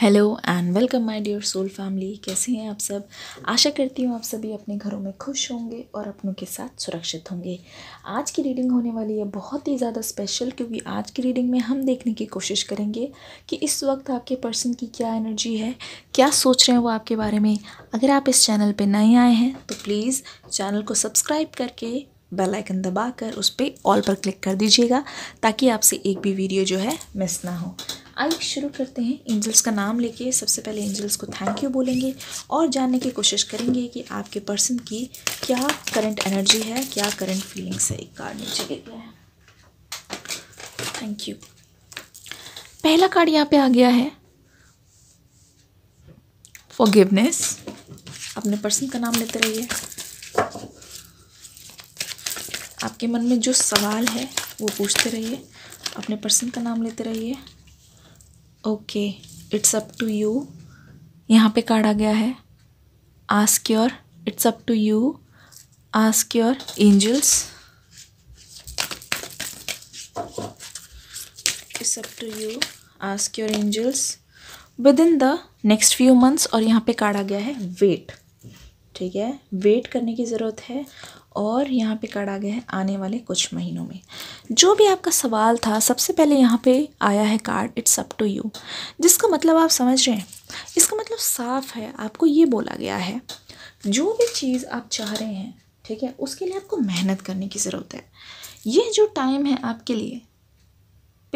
hello and welcome my dear soul family कैसे हैं आप सब आशा करती हूँ आप सभी अपने घरों में खुश होंगे और अपनों के साथ सुरक्षित होंगे आज की रीडिंग होने वाली है बहुत ही ज़्यादा स्पेशल क्योंकि आज की रीडिंग में हम देखने की कोशिश करेंगे कि इस वक्त आपके पर्सन की क्या एनर्जी है क्या सोच रहे हैं वो आपके बारे में अगर आप इस चैनल पर नए आए हैं तो प्लीज़ चैनल को सब्सक्राइब करके बेल आइकन दबाकर उस पर ऑल पर क्लिक कर दीजिएगा ताकि आपसे एक भी वीडियो जो है मिस ना हो आइए शुरू करते हैं एंजल्स का नाम लेके सबसे पहले एंजल्स को थैंक यू बोलेंगे और जानने की कोशिश करेंगे कि आपके पर्सन की क्या करंट एनर्जी है क्या करंट फीलिंग्स है एक कार्ड नीचे गिर गया है थैंक यू पहला कार्ड यहाँ पे आ गया है फॉरगिवनेस अपने पर्सन का नाम लेते रहिए आपके मन में जो सवाल है वो पूछते रहिए अपने पर्सन का नाम लेते रहिए okay it's up to you यहाँ पे काढ़ा गया है ask your it's up to you ask your angels it's up to you ask your angels within the next few months और यहाँ पे काढ़ा गया है वेट ठीक है वेट करने की ज़रूरत है और यहाँ पे कार्ड आ गया है आने वाले कुछ महीनों में जो भी आपका सवाल था सबसे पहले यहाँ पे आया है card it's up to you जिसका मतलब आप समझ रहे हैं इसका मतलब साफ है आपको ये बोला गया है जो भी चीज़ आप चाह रहे हैं ठीक है उसके लिए आपको मेहनत करने की ज़रूरत है ये जो टाइम है आपके लिए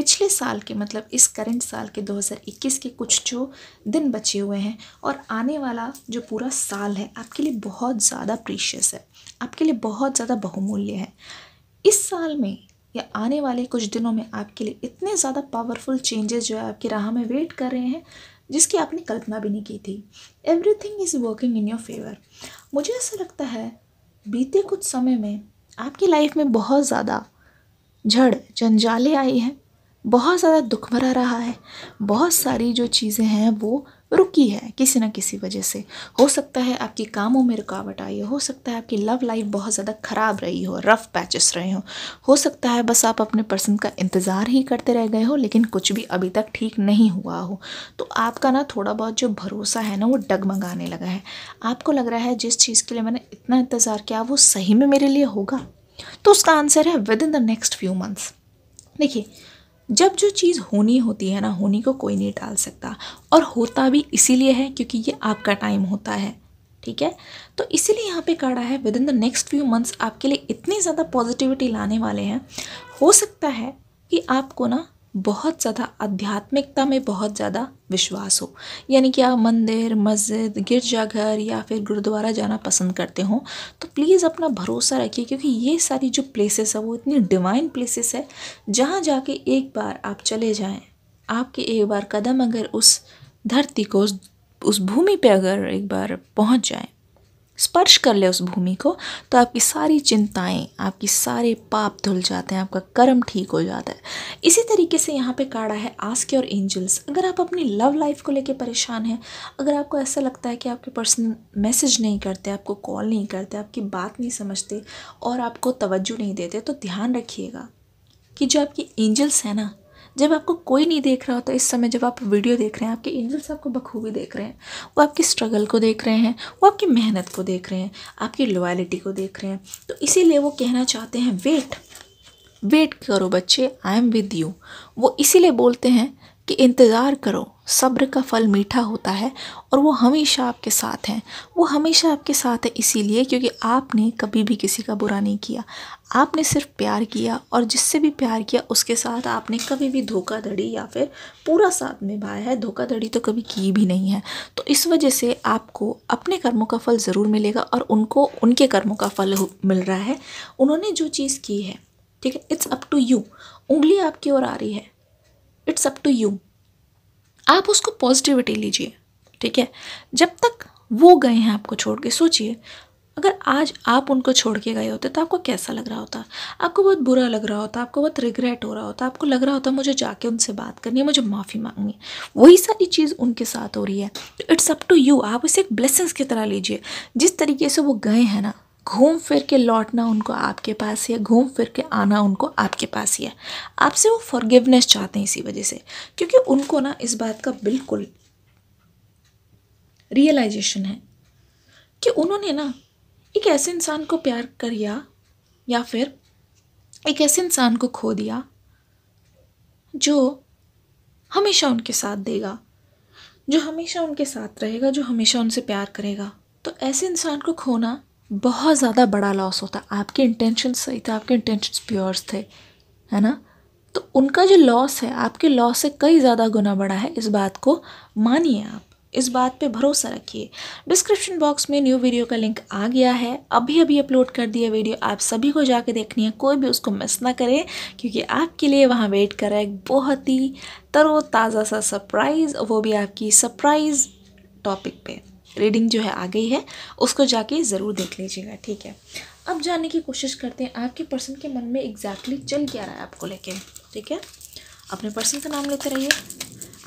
पिछले साल के मतलब इस करंट साल के 2021 के कुछ जो दिन बचे हुए हैं और आने वाला जो पूरा साल है आपके लिए बहुत ज़्यादा प्रीशियस है आपके लिए बहुत ज़्यादा बहुमूल्य है इस साल में या आने वाले कुछ दिनों में आपके लिए इतने ज़्यादा पावरफुल चेंजेस जो है आपकी राह में वेट कर रहे हैं जिसकी आपने कल्पना भी नहीं की थी everything is working in your favour मुझे ऐसा लगता है बीते कुछ समय में आपकी लाइफ में बहुत ज़्यादा झड़ जंजालें आई हैं बहुत ज़्यादा दुख भरा रहा है बहुत सारी जो चीज़ें हैं वो रुकी है किसी ना किसी वजह से हो सकता है आपके कामों में रुकावट आई हो सकता है आपकी लव लाइफ बहुत ज़्यादा ख़राब रही हो रफ पैचेस रहे हो हो सकता है बस आप अपने पर्सन का इंतज़ार ही करते रह गए हो लेकिन कुछ भी अभी तक ठीक नहीं हुआ हो तो आपका ना थोड़ा बहुत जो भरोसा है ना वो डगमगाने लगा है आपको लग रहा है जिस चीज़ के लिए मैंने इतना इंतज़ार किया वो सही में मेरे लिए होगा तो उसका आंसर है within the next few months देखिए जब जो चीज़ होनी होती है ना होनी को कोई नहीं टाल सकता और होता भी इसीलिए है क्योंकि ये आपका टाइम होता है ठीक है तो इसीलिए यहाँ पे कड़ा है within the next few months आपके लिए इतनी ज़्यादा पॉजिटिविटी लाने वाले हैं हो सकता है कि आपको ना बहुत ज़्यादा आध्यात्मिकता में बहुत ज़्यादा विश्वास हो यानी कि आप मंदिर मस्जिद गिरजाघर या फिर गुरुद्वारा जाना पसंद करते हो तो प्लीज़ अपना भरोसा रखिए क्योंकि ये सारी जो प्लेसेस है वो इतनी डिवाइन प्लेसेस है जहाँ जाके एक बार आप चले जाएं आपके एक बार कदम अगर उस धरती को उस उस भूमि पे अगर एक बार पहुँच जाएं स्पर्श कर ले उस भूमि को तो आपकी सारी चिंताएं आपकी सारे पाप धुल जाते हैं आपका कर्म ठीक हो जाता है इसी तरीके से यहाँ पे काढ़ा है के और एंजल्स अगर आप अपनी लव लाइफ को लेके परेशान हैं अगर आपको ऐसा लगता है कि आपके पर्सन मैसेज नहीं करते आपको कॉल नहीं करते आपकी बात नहीं समझते और आपको तवज्जो नहीं देते तो ध्यान रखिएगा कि जो आपकी एंजल्स हैं ना जब आपको कोई नहीं देख रहा होता इस समय जब आप वीडियो देख रहे हैं आपके एंजल्स आपको बखूबी देख रहे हैं वो आपकी स्ट्रगल को देख रहे हैं वो आपकी मेहनत को देख रहे हैं आपकी लॉयलिटी को देख रहे हैं तो इसीलिए वो कहना चाहते हैं वेट वेट करो बच्चे आई एम विद यू वो इसीलिए बोलते हैं कि इंतज़ार करो सब्र का फल मीठा होता है और वो हमेशा आपके साथ हैं वो हमेशा आपके साथ है इसीलिए क्योंकि आपने कभी भी किसी का बुरा नहीं किया आपने सिर्फ प्यार किया और जिससे भी प्यार किया उसके साथ आपने कभी भी धोखाधड़ी या फिर पूरा साथ निभाया है धोखाधड़ी तो कभी की भी नहीं है तो इस वजह से आपको अपने कर्मों का फल ज़रूर मिलेगा और उनको उनके कर्मों का फल मिल रहा है उन्होंने जो चीज़ की है ठीक है इट्स अप टू यू उंगली आपकी ओर आ रही है इट्स अप टू यू आप उसको पॉजिटिविटी लीजिए ठीक है जब तक वो गए हैं आपको छोड़ के सोचिए अगर आज आप उनको छोड़ के गए होते तो आपको कैसा लग रहा होता आपको बहुत बुरा लग रहा होता आपको बहुत रिग्रेट हो रहा होता आपको लग रहा होता मुझे जाके उनसे बात करनी है मुझे माफ़ी मांगनी है वही सारी चीज़ उनके साथ हो रही है तो इट्स अप टू यू आप इसे एक ब्लेसिंग्स की तरह लीजिए जिस तरीके से वो गए हैं ना घूम फिर के लौटना उनको आपके पास ही है घूम फिर के आना उनको आपके पास ही है आपसे वो फॉरगिवनेस चाहते हैं इसी वजह से क्योंकि उनको ना इस बात का बिल्कुल रियलाइजेशन है कि उन्होंने ना एक ऐसे इंसान को प्यार कर या, या फिर एक ऐसे इंसान को खो दिया जो हमेशा उनके साथ देगा जो हमेशा उनके साथ रहेगा जो हमेशा उनसे प्यार करेगा तो ऐसे इंसान को खोना बहुत ज़्यादा बड़ा लॉस होता आपके इंटेंशन सही थे आपके इंटेंशन प्योर्स थे है ना तो उनका जो लॉस है आपके लॉस से कई ज़्यादा गुना बड़ा है इस बात को मानिए आप इस बात पे भरोसा रखिए डिस्क्रिप्शन बॉक्स में न्यू वीडियो का लिंक आ गया है अभी अभी अपलोड कर दिया वीडियो आप सभी को जाके देखनी है कोई भी उसको मिस ना करें क्योंकि आपके लिए वहाँ वेट कर रहा है एक बहुत ही तरोताज़ा सा सरप्राइज़ वो भी आपकी सरप्राइज़ टॉपिक पर रीडिंग जो है आ गई है उसको जाके ज़रूर देख लीजिएगा ठीक है अब जानने की कोशिश करते हैं आपके पर्सन के मन में एग्जैक्टली exactly चल क्या रहा है आपको लेके ठीक है अपने पर्सन का नाम लेते रहिए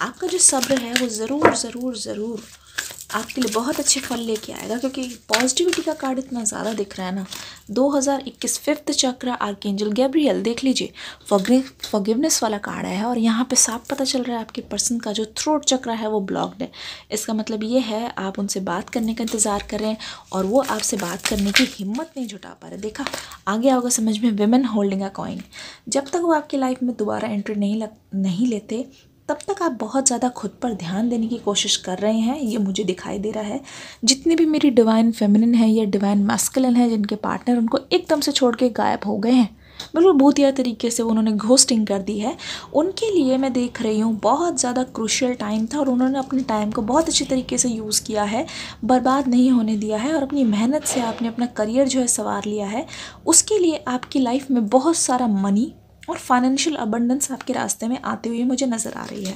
आपका जो सब्र है वो ज़रूर ज़रूर ज़रूर आपके लिए बहुत अच्छे फल लेके आएगा क्योंकि पॉजिटिविटी का कार्ड इतना ज़्यादा दिख रहा है ना 2021 फिफ्थ चक्र आर्केंजल गैब्रियल देख लीजिए फॉरगिवनेस वाला कार्ड है और यहाँ पे साफ पता चल रहा है आपके पर्सन का जो थ्रोट चक्र है वो ब्लॉक्ड है इसका मतलब ये है आप उनसे बात करने का इंतज़ार करें और वो आपसे बात करने की हिम्मत नहीं जुटा पा रहे देखा आगे आओगे समझ में वेमेन होल्डिंग अ कॉइन जब तक वो आपकी लाइफ में दोबारा एंट्री नहीं लग नहीं लेते तब तक आप बहुत ज़्यादा खुद पर ध्यान देने की कोशिश कर रहे हैं ये मुझे दिखाई दे रहा है जितनी भी मेरी डिवाइन फेमिनिन है या डिवाइन मैस्कुलिन है जिनके पार्टनर उनको एकदम से छोड़ के गायब हो गए हैं बिल्कुल भूतिया तरीके से उन्होंने घोस्टिंग कर दी है उनके लिए मैं देख रही हूँ बहुत ज़्यादा क्रूशियल टाइम था और उन्होंने अपने टाइम को बहुत अच्छी तरीके से यूज़ किया है बर्बाद नहीं होने दिया है और अपनी मेहनत से आपने अपना करियर जो है संवार लिया है उसके लिए आपकी लाइफ में बहुत सारा मनी और फाइनेंशियल अबंडेंस आपके रास्ते में आते हुए मुझे नज़र आ रही है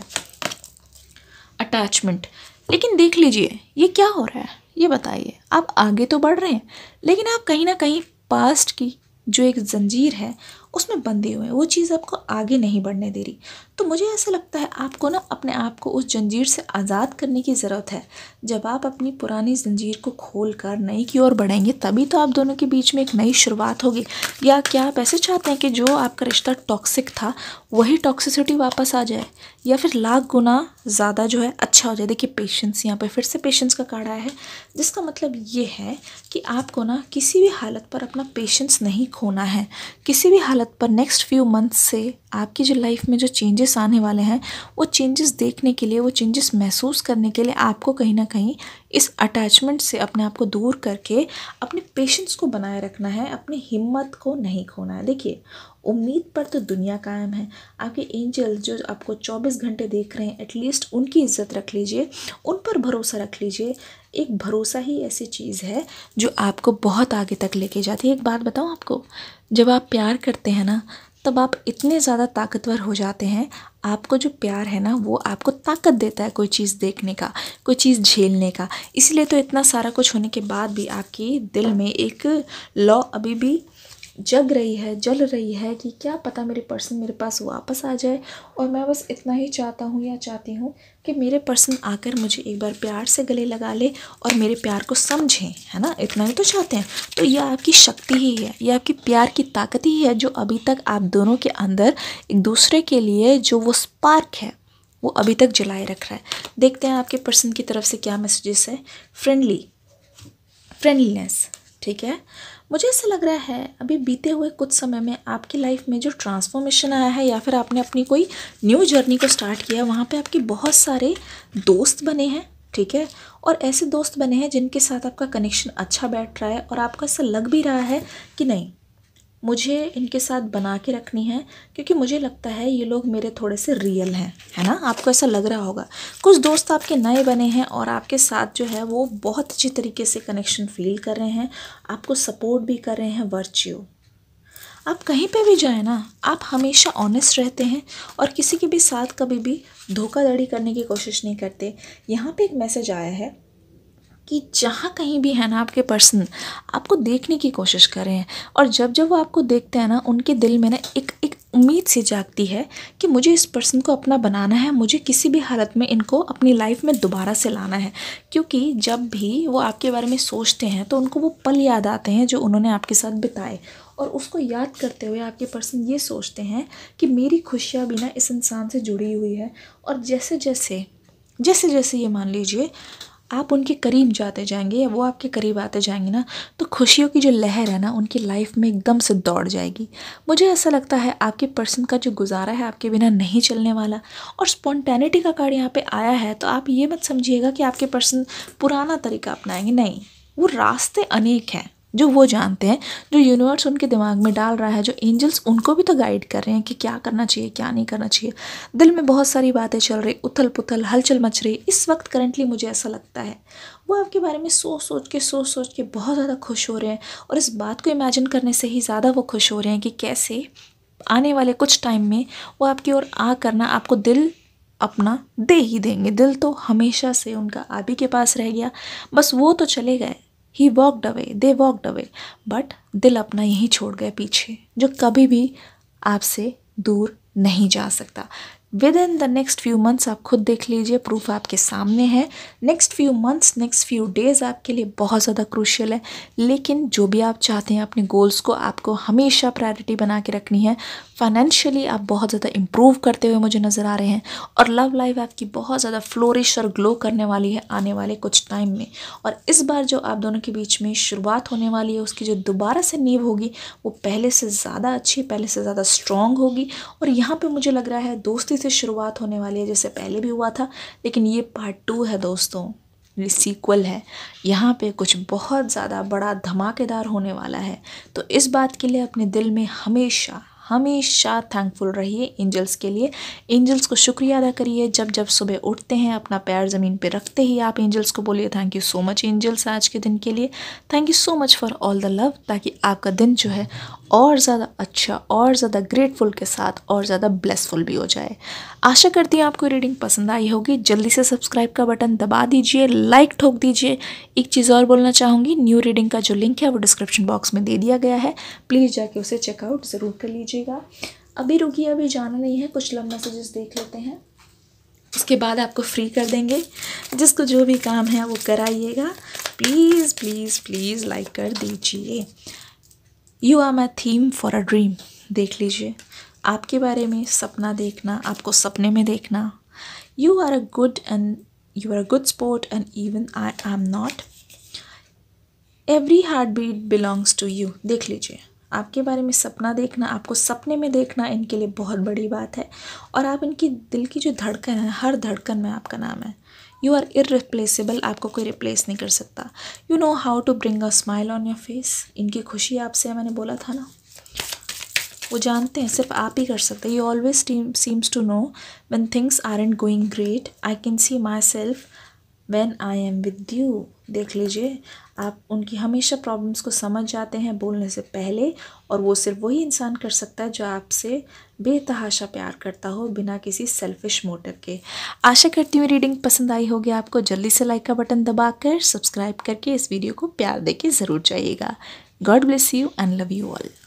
अटैचमेंट लेकिन देख लीजिए ये क्या हो रहा है ये बताइए आप आगे तो बढ़ रहे हैं लेकिन आप कहीं ना कहीं पास्ट की जो एक जंजीर है उसमें बंधे हुए हैं वो चीज़ आपको आगे नहीं बढ़ने दे रही तो मुझे ऐसा लगता है आपको ना अपने आप को उस जंजीर से आज़ाद करने की ज़रूरत है जब आप अपनी पुरानी जंजीर को खोल कर नई की ओर बढ़ेंगे तभी तो आप दोनों के बीच में एक नई शुरुआत होगी या क्या आप ऐसे चाहते हैं कि जो आपका रिश्ता टॉक्सिक था वही टॉक्सिसिटी वापस आ जाए या फिर लाख गुना ज़्यादा जो है अच्छा हो जाए देखिए पेशेंस यहाँ पर फिर से पेशेंस का आया है जिसका मतलब ये है कि आपको ना किसी भी हालत पर अपना पेशेंस नहीं खोना है किसी भी हालत पर नेक्स्ट फ्यू मंथ्स से आपकी जो लाइफ में जो चेंजेस आने वाले हैं वो चेंजेस देखने के लिए वो चेंजेस महसूस करने के लिए आपको कहीं ना कहीं इस अटैचमेंट से अपने आप को दूर करके अपने पेशेंस को बनाए रखना है अपनी हिम्मत को नहीं खोना है देखिए उम्मीद पर तो दुनिया कायम है आपके एंजल जो आपको 24 घंटे देख रहे हैं एटलीस्ट उनकी इज्जत रख लीजिए उन पर भरोसा रख लीजिए एक भरोसा ही ऐसी चीज़ है जो आपको बहुत आगे तक लेके जाती है एक बात बताऊँ आपको जब आप प्यार करते हैं ना तब आप इतने ज़्यादा ताकतवर हो जाते हैं आपको जो प्यार है ना वो आपको ताकत देता है कोई चीज़ देखने का कोई चीज़ झेलने का इसलिए तो इतना सारा कुछ होने के बाद भी आपकी दिल में एक लॉ अभी भी जग रही है जल रही है कि क्या पता मेरे पर्सन मेरे पास वापस आ जाए और मैं बस इतना ही चाहता हूँ या चाहती हूँ कि मेरे पर्सन आकर मुझे एक बार प्यार से गले लगा ले और मेरे प्यार को समझें है ना इतना ही तो चाहते हैं तो यह आपकी शक्ति ही है यह आपकी प्यार की ताकत ही है जो अभी तक आप दोनों के अंदर एक दूसरे के लिए जो वो स्पार्क है वो अभी तक जलाए रख रहा है देखते हैं आपके पर्सन की तरफ से क्या मैसेजेस है फ्रेंडली फ्रेंडलीनेस ठीक है मुझे ऐसा लग रहा है अभी बीते हुए कुछ समय में आपकी लाइफ में जो ट्रांसफॉर्मेशन आया है या फिर आपने अपनी कोई न्यू जर्नी को स्टार्ट किया वहाँ पर आपके बहुत सारे दोस्त बने हैं ठीक है और ऐसे दोस्त बने हैं जिनके साथ आपका कनेक्शन अच्छा बैठ रहा है और आपको ऐसा लग भी रहा है कि नहीं मुझे इनके साथ बना के रखनी है क्योंकि मुझे लगता है ये लोग मेरे थोड़े से रियल हैं है ना आपको ऐसा लग रहा होगा कुछ दोस्त आपके नए बने हैं और आपके साथ जो है वो बहुत अच्छी तरीके से कनेक्शन फील कर रहे हैं आपको सपोर्ट भी कर रहे हैं वर्च्यू आप कहीं पे भी जाए ना आप हमेशा ऑनेस्ट रहते हैं और किसी के भी साथ कभी भी धोखाधड़ी करने की कोशिश नहीं करते यहाँ पर एक मैसेज आया है कि जहाँ कहीं भी है ना आपके पर्सन आपको देखने की कोशिश करें और जब जब वो आपको देखते हैं ना उनके दिल में ना एक एक उम्मीद सी जागती है कि मुझे इस पर्सन को अपना बनाना है मुझे किसी भी हालत में इनको अपनी लाइफ में दोबारा से लाना है क्योंकि जब भी वो आपके बारे में सोचते हैं तो उनको वो पल याद आते हैं जो उन्होंने आपके साथ बिताए और उसको याद करते हुए आपके पर्सन ये सोचते हैं कि मेरी खुशियाँ भी ना इस इंसान से जुड़ी हुई है और जैसे जैसे जैसे जैसे ये मान लीजिए आप उनके करीब जाते जाएंगे या वो आपके करीब आते जाएंगे ना तो खुशियों की जो लहर है ना उनकी लाइफ में एकदम से दौड़ जाएगी मुझे ऐसा लगता है आपके पर्सन का जो गुजारा है आपके बिना नहीं चलने वाला और स्पॉन्टेनिटी का कार्ड यहाँ पे आया है तो आप ये मत समझिएगा कि आपके पर्सन पुराना तरीका अपनाएंगे नहीं वो रास्ते अनेक हैं जो वो जानते हैं जो यूनिवर्स उनके दिमाग में डाल रहा है जो एंजल्स उनको भी तो गाइड कर रहे हैं कि क्या करना चाहिए क्या नहीं करना चाहिए दिल में बहुत सारी बातें चल रही उथल पुथल हलचल मच रही इस वक्त करंटली मुझे ऐसा लगता है वो आपके बारे में सोच सोच के सोच सोच के बहुत ज़्यादा खुश हो रहे हैं और इस बात को इमेजिन करने से ही ज़्यादा वो खुश हो रहे हैं कि कैसे आने वाले कुछ टाइम में वो आपकी ओर आ करना आपको दिल अपना दे ही देंगे दिल तो हमेशा से उनका आप ही के पास रह गया बस वो तो चले गए ही walked away they walked away but दिल अपना यहीं छोड़ गए पीछे जो कभी भी आपसे दूर नहीं जा सकता within the next few months आप खुद देख लीजिए प्रूफ आपके सामने है next few months next few days आपके लिए बहुत ज़्यादा क्रूशियल है लेकिन जो भी आप चाहते हैं अपने गोल्स को आपको हमेशा प्रायोरिटी बना के रखनी है फाइनेंशियली आप बहुत ज़्यादा इम्प्रूव करते हुए मुझे नज़र आ रहे हैं और लव लाइफ आपकी बहुत ज़्यादा फ्लोरिश और ग्लो करने वाली है आने वाले कुछ टाइम में और इस बार जो आप दोनों के बीच में शुरुआत होने वाली है उसकी जो दोबारा से नींव होगी वो पहले से ज़्यादा अच्छी पहले से ज़्यादा स्ट्रॉन्ग होगी और यहाँ पर मुझे लग रहा है दोस्ती जल्दी से शुरुआत होने वाली है जैसे पहले भी हुआ था लेकिन ये पार्ट टू है दोस्तों ये सीक्वल है यहाँ पे कुछ बहुत ज़्यादा बड़ा धमाकेदार होने वाला है तो इस बात के लिए अपने दिल में हमेशा हमेशा थैंकफुल रहिए एंजल्स के लिए एंजल्स को शुक्रिया अदा करिए जब जब सुबह उठते हैं अपना पैर ज़मीन पे रखते ही आप एंजल्स को बोलिए thank you so much angels आज के दिन के लिए thank you so much for all the love ताकि आपका दिन जो है और ज़्यादा अच्छा और ज़्यादा ग्रेटफुल के साथ और ज़्यादा ब्लेसफुल भी हो जाए आशा करती हूँ आपको रीडिंग पसंद आई होगी जल्दी से सब्सक्राइब का बटन दबा दीजिए लाइक ठोक दीजिए एक चीज़ और बोलना चाहूँगी न्यू रीडिंग का जो लिंक है वो डिस्क्रिप्शन बॉक्स में दे दिया गया है प्लीज़ जाके उसे चेकआउट ज़रूर कर लीजिए पहुँचिएगा अभी रुकिए अभी जाना नहीं है कुछ लव मैसेजेस देख लेते हैं उसके बाद आपको फ्री कर देंगे जिसको जो भी काम है वो कराइएगा प्लीज़ प्लीज़ प्लीज़ लाइक कर दीजिए you are my theme for a dream देख लीजिए आपके बारे में सपना देखना आपको सपने में देखना you are a good and you are a good sport and even I I am not every heartbeat belongs to you देख लीजिए आपके बारे में सपना देखना आपको सपने में देखना इनके लिए बहुत बड़ी बात है और आप इनकी दिल की जो धड़कन है हर धड़कन में आपका नाम है यू आर इरिप्लेसेबल आपको कोई रिप्लेस नहीं कर सकता you know how to bring a smile on your face इनकी खुशी आपसे मैंने बोला था ना वो जानते हैं सिर्फ आप ही कर सकते हैं you always seems to know one things are and going great I can see myself when I am with you देख लीजिए आप उनकी हमेशा प्रॉब्लम्स को समझ जाते हैं बोलने से पहले और वो सिर्फ वही इंसान कर सकता है जो आपसे बेतहाशा प्यार करता हो बिना किसी सेल्फिश मोटिव के आशा करती हूँ रीडिंग पसंद आई होगी आपको जल्दी से लाइक का बटन दबाकर सब्सक्राइब करके इस वीडियो को प्यार दे के ज़रूर जाइएगा God bless you and love you all